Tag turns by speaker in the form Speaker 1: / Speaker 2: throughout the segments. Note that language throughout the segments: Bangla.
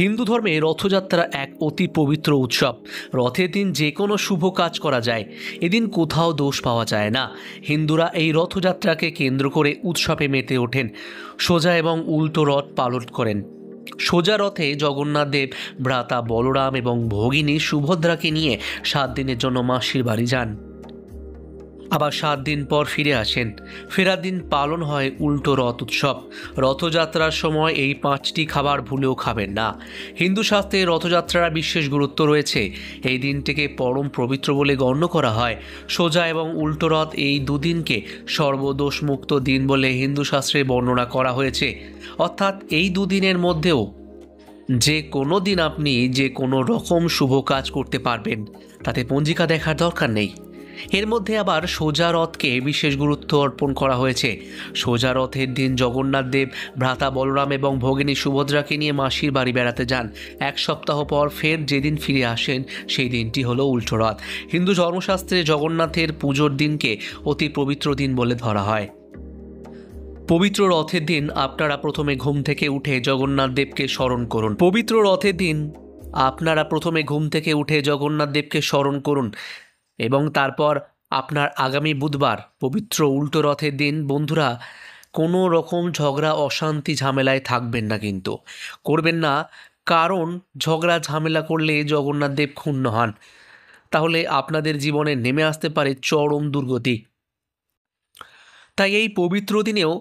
Speaker 1: হিন্দু ধর্মে রথযাত্রা এক অতি পবিত্র উৎসব রথের দিন যে কোনো শুভ কাজ করা যায় এদিন কোথাও দোষ পাওয়া যায় না হিন্দুরা এই রথযাত্রাকে কেন্দ্র করে উৎসবে মেতে ওঠেন সোজা এবং উল্টো রথ পালন করেন সোজা রথে জগন্নাথ দেব ভ্রাতা বলরাম এবং ভগিনী সুভদ্রাকে নিয়ে সাত দিনের জন্য মাসির বাড়ি যান আবার সাত দিন পর ফিরে আসেন ফেরার দিন পালন হয় উল্টো রথ উৎসব রথযাত্রার সময় এই পাঁচটি খাবার ভুলেও খাবেন না হিন্দু শাস্ত্রে রথযাত্রার বিশেষ গুরুত্ব রয়েছে এই দিনটিকে পরম পবিত্র বলে গণ্য করা হয় সোজা এবং উল্টো রথ এই দুদিনকে সর্বদোষমুক্ত দিন বলে হিন্দু শাস্ত্রে বর্ণনা করা হয়েছে অর্থাৎ এই দুদিনের মধ্যেও যে কোনো দিন আপনি যে কোনো রকম শুভ কাজ করতে পারবেন তাতে পঞ্জিকা দেখার দরকার নেই এর মধ্যে আবার সোজা রথকে বিশেষ গুরুত্ব অর্পণ করা হয়েছে সোজা রথের দিন জগন্নাথ দেব ভ্রাতা বলরাম এবং ভগিনী সুভদ্রাকে নিয়ে মাসির বাড়ি বেড়াতে যান এক সপ্তাহ পর ফের যেদিন ফিরে আসেন সেই দিনটি হলো উল্টো রথ হিন্দু ধর্মশাস্ত্রে জগন্নাথের পুজোর দিনকে অতি পবিত্র দিন বলে ধরা হয় পবিত্র রথের দিন আপনারা প্রথমে ঘুম থেকে উঠে জগন্নাথ দেবকে স্মরণ করুন পবিত্র রথের দিন আপনারা প্রথমে ঘুম থেকে উঠে জগন্নাথ দেবকে স্মরণ করুন এবং তারপর আপনার আগামী বুধবার পবিত্র উল্টো রথের দিন বন্ধুরা কোনো রকম ঝগড়া অশান্তি ঝামেলায় থাকবেন না কিন্তু করবেন না কারণ ঝগড়া ঝামেলা করলে জগন্নাথ দেব ক্ষুণ্ণ হন তাহলে আপনাদের জীবনে নেমে আসতে পারে চরম দুর্গতি তাই এই পবিত্র দিনেও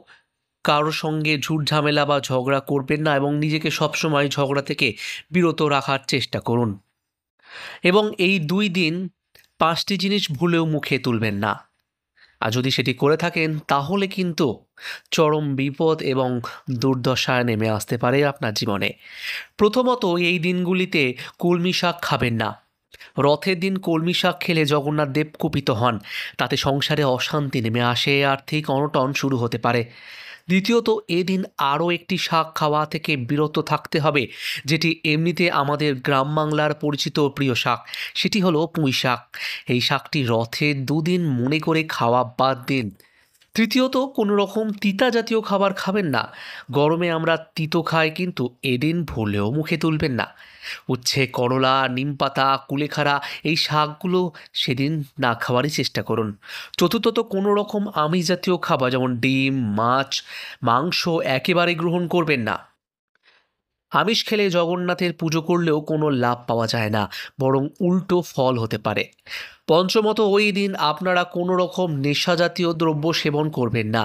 Speaker 1: কারোর সঙ্গে ঝুট ঝামেলা বা ঝগড়া করবেন না এবং নিজেকে সবসময় ঝগড়া থেকে বিরত রাখার চেষ্টা করুন এবং এই দুই দিন পাঁচটি জিনিস ভুলেও মুখে তুলবেন না আর যদি সেটি করে থাকেন তাহলে কিন্তু চরম বিপদ এবং দুর্দশায় নেমে আসতে পারে আপনার জীবনে প্রথমত এই দিনগুলিতে কলমি শাক খাবেন না রথের দিন কলমি শাক খেলে জগন্নাথ দেব কুপিত হন তাতে সংসারে অশান্তি নেমে আসে আর্থিক অনটন শুরু হতে পারে দ্বিতীয়ত এদিন আরও একটি শাক খাওয়া থেকে বিরত থাকতে হবে যেটি এমনিতে আমাদের গ্রাম বাংলার পরিচিত প্রিয় শাক সেটি হলো পুঁই শাক এই শাকটি রথের দুদিন মনে করে খাওয়া বাদ দিন তৃতীয়ত কোনো রকম তিতা জাতীয় খাবার খাবেন না গরমে আমরা তিতো খাই কিন্তু এদিন ভুলেও মুখে তুলবেন না উচ্ছে করলা নিম পাতা কুলেখাড়া এই শাকগুলো সেদিন না খাওয়ারই চেষ্টা করুন চতুর্থত কোনো রকম আমিষ জাতীয় খাবার যেমন ডিম মাছ মাংস একেবারে গ্রহণ করবেন না আমিষ খেলে জগন্নাথের পুজো করলেও কোনো লাভ পাওয়া যায় না বরং উল্টো ফল হতে পারে পঞ্চমত ওই দিন আপনারা কোনো রকম নেশা জাতীয় দ্রব্য সেবন করবেন না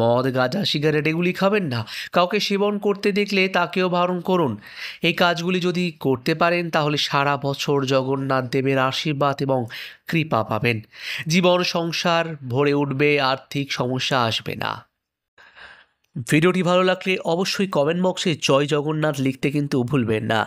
Speaker 1: মদ গাঁজা সিগারেট এগুলি খাবেন না কাউকে সেবন করতে দেখলে তাকেও বারণ করুন এই কাজগুলি যদি করতে পারেন তাহলে সারা বছর জগন্নাথ দেবের আশীর্বাদ এবং কৃপা পাবেন জীবন সংসার ভরে উঠবে আর্থিক সমস্যা আসবে না ভিডিওটি ভালো লাগলে অবশ্যই কমেন্ট বক্সে জয় জগন্নাথ লিখতে কিন্তু ভুলবেন না